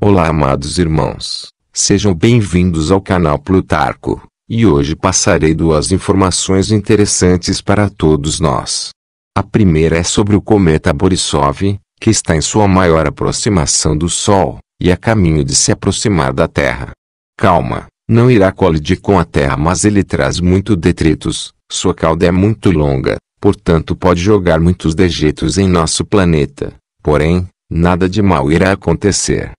Olá, amados irmãos. Sejam bem-vindos ao canal Plutarco, e hoje passarei duas informações interessantes para todos nós. A primeira é sobre o cometa Borisov, que está em sua maior aproximação do Sol, e a caminho de se aproximar da Terra. Calma, não irá colidir com a Terra, mas ele traz muito detritos, sua cauda é muito longa, portanto pode jogar muitos dejetos em nosso planeta. Porém, nada de mal irá acontecer.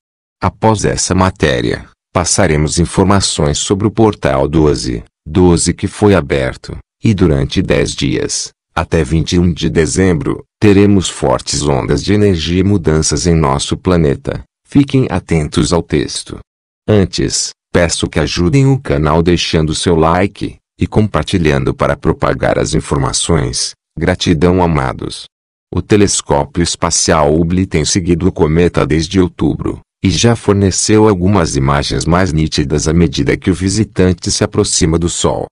Após essa matéria, passaremos informações sobre o portal 12, 12 que foi aberto, e durante 10 dias, até 21 de dezembro, teremos fortes ondas de energia e mudanças em nosso planeta. Fiquem atentos ao texto. Antes, peço que ajudem o canal deixando seu like e compartilhando para propagar as informações. Gratidão, amados. O telescópio espacial Hubble tem seguido o cometa desde outubro, e já forneceu algumas imagens mais nítidas à medida que o visitante se aproxima do Sol.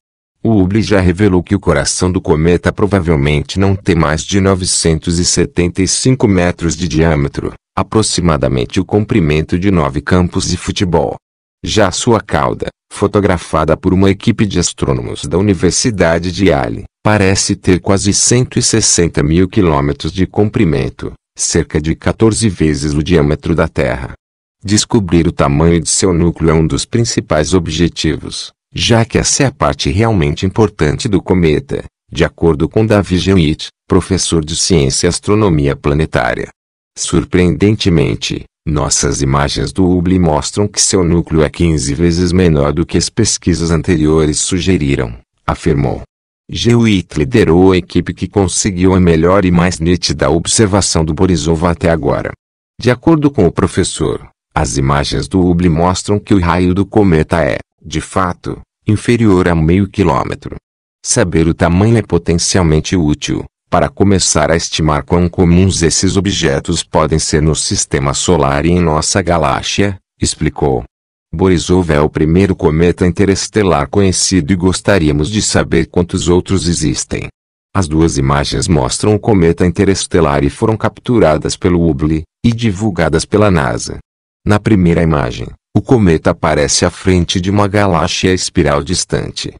O Hubble já revelou que o coração do cometa provavelmente não tem mais de 975 metros de diâmetro, aproximadamente o comprimento de nove campos de futebol. Já sua cauda, fotografada por uma equipe de astrônomos da Universidade de Yale, parece ter quase 160 mil quilômetros de comprimento, cerca de 14 vezes o diâmetro da Terra. Descobrir o tamanho de seu núcleo é um dos principais objetivos, já que essa é a parte realmente importante do cometa, de acordo com Davi Gewitt, professor de ciência e astronomia planetária. Surpreendentemente, nossas imagens do Hubble mostram que seu núcleo é 15 vezes menor do que as pesquisas anteriores sugeriram, afirmou. Jewitt liderou a equipe que conseguiu a melhor e mais nítida observação do Borisov até agora. De acordo com o professor, as imagens do Hubble mostram que o raio do cometa é, de fato, inferior a meio quilômetro. Saber o tamanho é potencialmente útil, para começar a estimar quão comuns esses objetos podem ser no sistema solar e em nossa galáxia, explicou. Borisov é o primeiro cometa interestelar conhecido e gostaríamos de saber quantos outros existem. As duas imagens mostram o cometa interestelar e foram capturadas pelo Hubble e divulgadas pela NASA. Na primeira imagem, o cometa aparece à frente de uma galáxia espiral distante.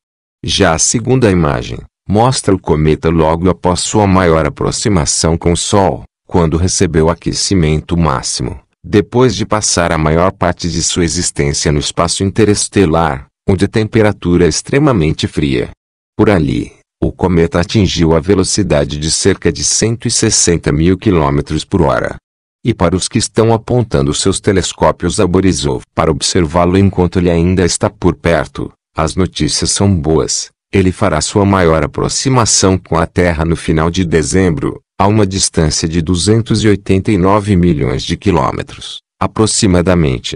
Já a segunda imagem mostra o cometa logo após sua maior aproximação com o Sol, quando recebeu aquecimento máximo depois de passar a maior parte de sua existência no espaço interestelar, onde a temperatura é extremamente fria. Por ali, o cometa atingiu a velocidade de cerca de 160 mil quilômetros por hora. E para os que estão apontando seus telescópios a Borisov para observá-lo enquanto ele ainda está por perto, as notícias são boas. Ele fará sua maior aproximação com a Terra no final de dezembro, a uma distância de 289 milhões de quilômetros, aproximadamente.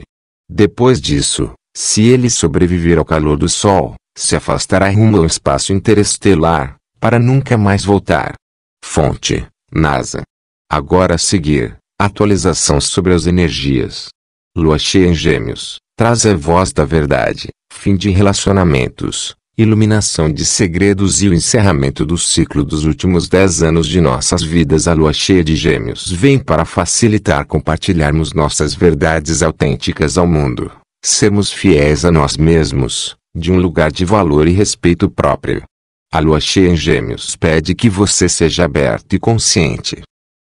Depois disso, se ele sobreviver ao calor do Sol, se afastará rumo ao espaço interestelar, para nunca mais voltar. Fonte: NASA. Agora a seguir, atualização sobre as energias. Lua cheia em Gêmeos, traz a voz da verdade, fim de relacionamentos, iluminação de segredos e o encerramento do ciclo dos últimos dez anos de nossas vidas. A lua cheia de gêmeos vem para facilitar compartilharmos nossas verdades autênticas ao mundo, sermos fiéis a nós mesmos, de um lugar de valor e respeito próprio. A lua cheia em gêmeos pede que você seja aberto e consciente.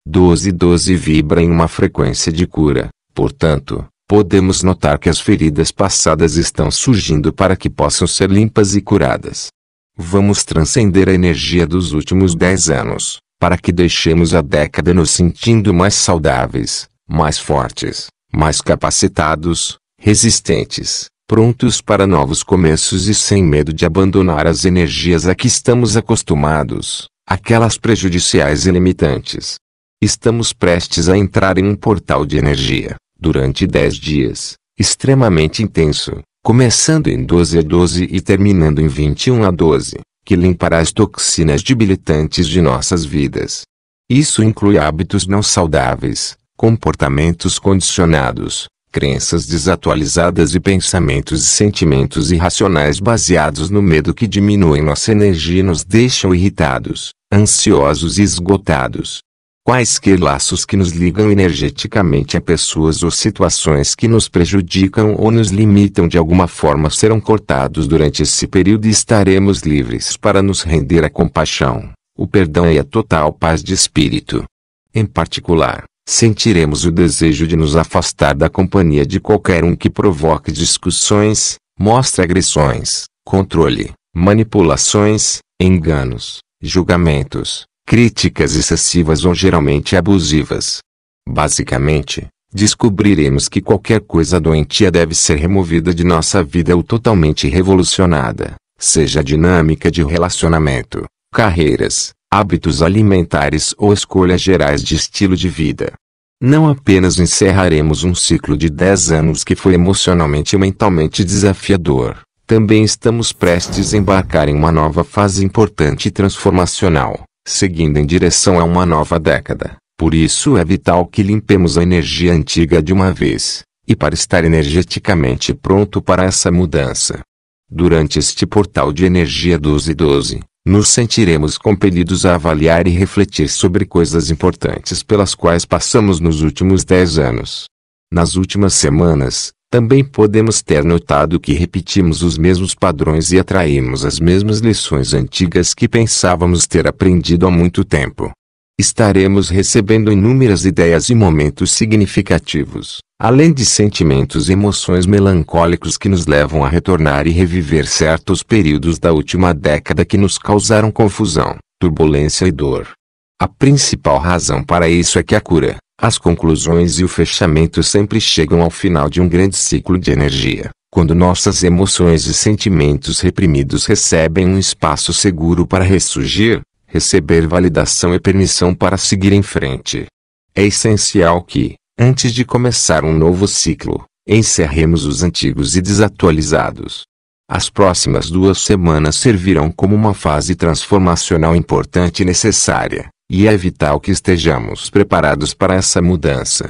1212 vibra em uma frequência de cura, portanto, podemos notar que as feridas passadas estão surgindo para que possam ser limpas e curadas. Vamos transcender a energia dos últimos dez anos, para que deixemos a década nos sentindo mais saudáveis, mais fortes, mais capacitados, resistentes, prontos para novos começos e sem medo de abandonar as energias a que estamos acostumados, aquelas prejudiciais e limitantes. Estamos prestes a entrar em um portal de energia, durante dez dias, extremamente intenso, começando em 12 a 12 e terminando em 21 a 12, que limpará as toxinas debilitantes de nossas vidas. Isso inclui hábitos não saudáveis, comportamentos condicionados, crenças desatualizadas e pensamentos e sentimentos irracionais baseados no medo que diminuem nossa energia e nos deixam irritados, ansiosos e esgotados quaisquer laços que nos ligam energeticamente a pessoas ou situações que nos prejudicam ou nos limitam de alguma forma serão cortados durante esse período e estaremos livres para nos render à compaixão, o perdão e é a total paz de espírito. Em particular, sentiremos o desejo de nos afastar da companhia de qualquer um que provoque discussões, mostre agressões, controle, manipulações, enganos, julgamentos, críticas excessivas ou geralmente abusivas. Basicamente, descobriremos que qualquer coisa doentia deve ser removida de nossa vida ou totalmente revolucionada, seja a dinâmica de relacionamento, carreiras, hábitos alimentares ou escolhas gerais de estilo de vida. Não apenas encerraremos um ciclo de 10 anos que foi emocionalmente e mentalmente desafiador, também estamos prestes a embarcar em uma nova fase importante e transformacional seguindo em direção a uma nova década. Por isso é vital que limpemos a energia antiga de uma vez, e para estar energeticamente pronto para essa mudança. Durante este portal de energia 1212, nos sentiremos compelidos a avaliar e refletir sobre coisas importantes pelas quais passamos nos últimos 10 anos. Nas últimas semanas, também podemos ter notado que repetimos os mesmos padrões e atraímos as mesmas lições antigas que pensávamos ter aprendido há muito tempo. Estaremos recebendo inúmeras ideias e momentos significativos, além de sentimentos e emoções melancólicos que nos levam a retornar e reviver certos períodos da última década que nos causaram confusão, turbulência e dor. A principal razão para isso é que a cura, as conclusões e o fechamento sempre chegam ao final de um grande ciclo de energia, quando nossas emoções e sentimentos reprimidos recebem um espaço seguro para ressurgir, receber validação e permissão para seguir em frente. É essencial que, antes de começar um novo ciclo, encerremos os antigos e desatualizados, as próximas duas semanas servirão como uma fase transformacional importante e necessária, e é vital que estejamos preparados para essa mudança.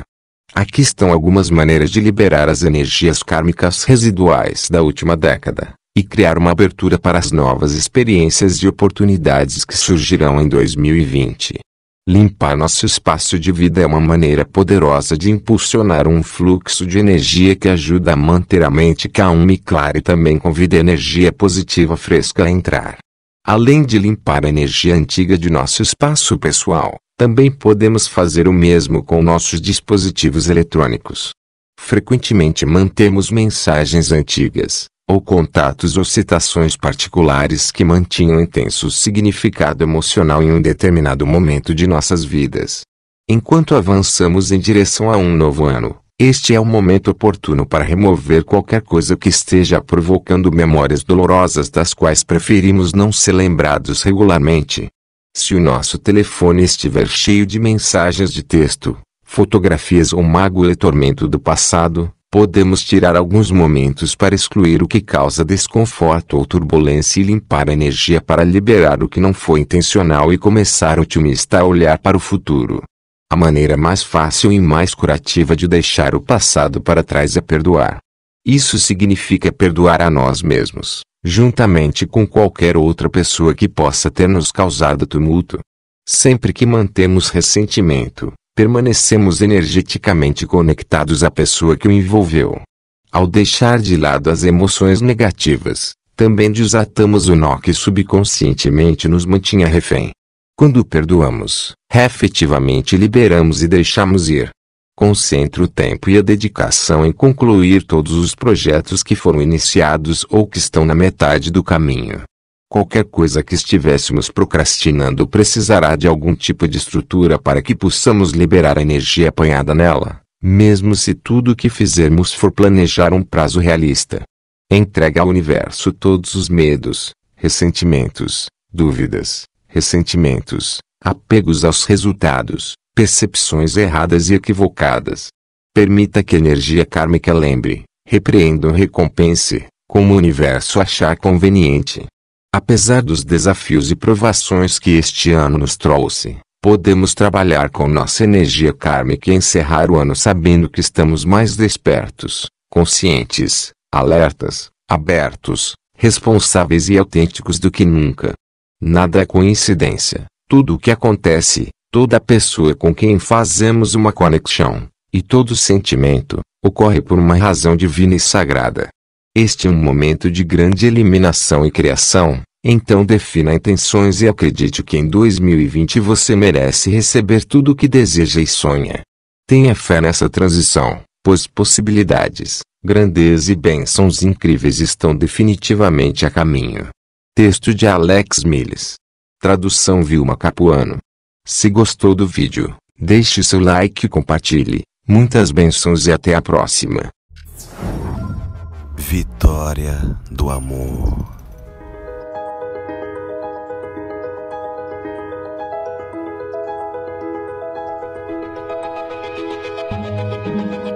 Aqui estão algumas maneiras de liberar as energias kármicas residuais da última década, e criar uma abertura para as novas experiências e oportunidades que surgirão em 2020. Limpar nosso espaço de vida é uma maneira poderosa de impulsionar um fluxo de energia que ajuda a manter a mente calma e clara e também convida energia positiva fresca a entrar. Além de limpar a energia antiga de nosso espaço pessoal, também podemos fazer o mesmo com nossos dispositivos eletrônicos. Frequentemente mantemos mensagens antigas, ou contatos ou citações particulares que mantinham intenso significado emocional em um determinado momento de nossas vidas. Enquanto avançamos em direção a um novo ano, este é o momento oportuno para remover qualquer coisa que esteja provocando memórias dolorosas das quais preferimos não ser lembrados regularmente. Se o nosso telefone estiver cheio de mensagens de texto, fotografias ou mágoa e tormento do passado, podemos tirar alguns momentos para excluir o que causa desconforto ou turbulência e limpar a energia para liberar o que não foi intencional e começar otimista a olhar para o futuro. A maneira mais fácil e mais curativa de deixar o passado para trás é perdoar. Isso significa perdoar a nós mesmos, juntamente com qualquer outra pessoa que possa ter nos causado tumulto. Sempre que mantemos ressentimento, permanecemos energeticamente conectados à pessoa que o envolveu. Ao deixar de lado as emoções negativas, também desatamos o nó que subconscientemente nos mantinha refém. Quando perdoamos, efetivamente liberamos e deixamos ir. Concentre o tempo e a dedicação em concluir todos os projetos que foram iniciados ou que estão na metade do caminho. Qualquer coisa que estivéssemos procrastinando precisará de algum tipo de estrutura para que possamos liberar a energia apanhada nela, mesmo se tudo o que fizermos for planejar um prazo realista. Entregue ao universo todos os medos, ressentimentos, dúvidas, ressentimentos, apegos aos resultados, percepções erradas e equivocadas. Permita que a energia kármica lembre, repreenda ou recompense, como o universo achar conveniente Apesar dos desafios e provações que este ano nos trouxe, podemos trabalhar com nossa energia kármica e encerrar o ano sabendo que estamos mais despertos, conscientes, alertas, abertos, responsáveis e autênticos do que nunca. Nada é coincidência, tudo o que acontece, toda pessoa com quem fazemos uma conexão, e todo sentimento, ocorre por uma razão divina e sagrada. Este é um momento de grande eliminação e criação, então defina intenções e acredite que em 2020 você merece receber tudo o que deseja e sonha. Tenha fé nessa transição, pois possibilidades, grandeza e bênçãos incríveis estão definitivamente a caminho. Texto de Alex Miles. Tradução Vilma Capuano. Se gostou do vídeo, deixe seu like e compartilhe. Muitas bênçãos e até a próxima. Vitória do amor. thank you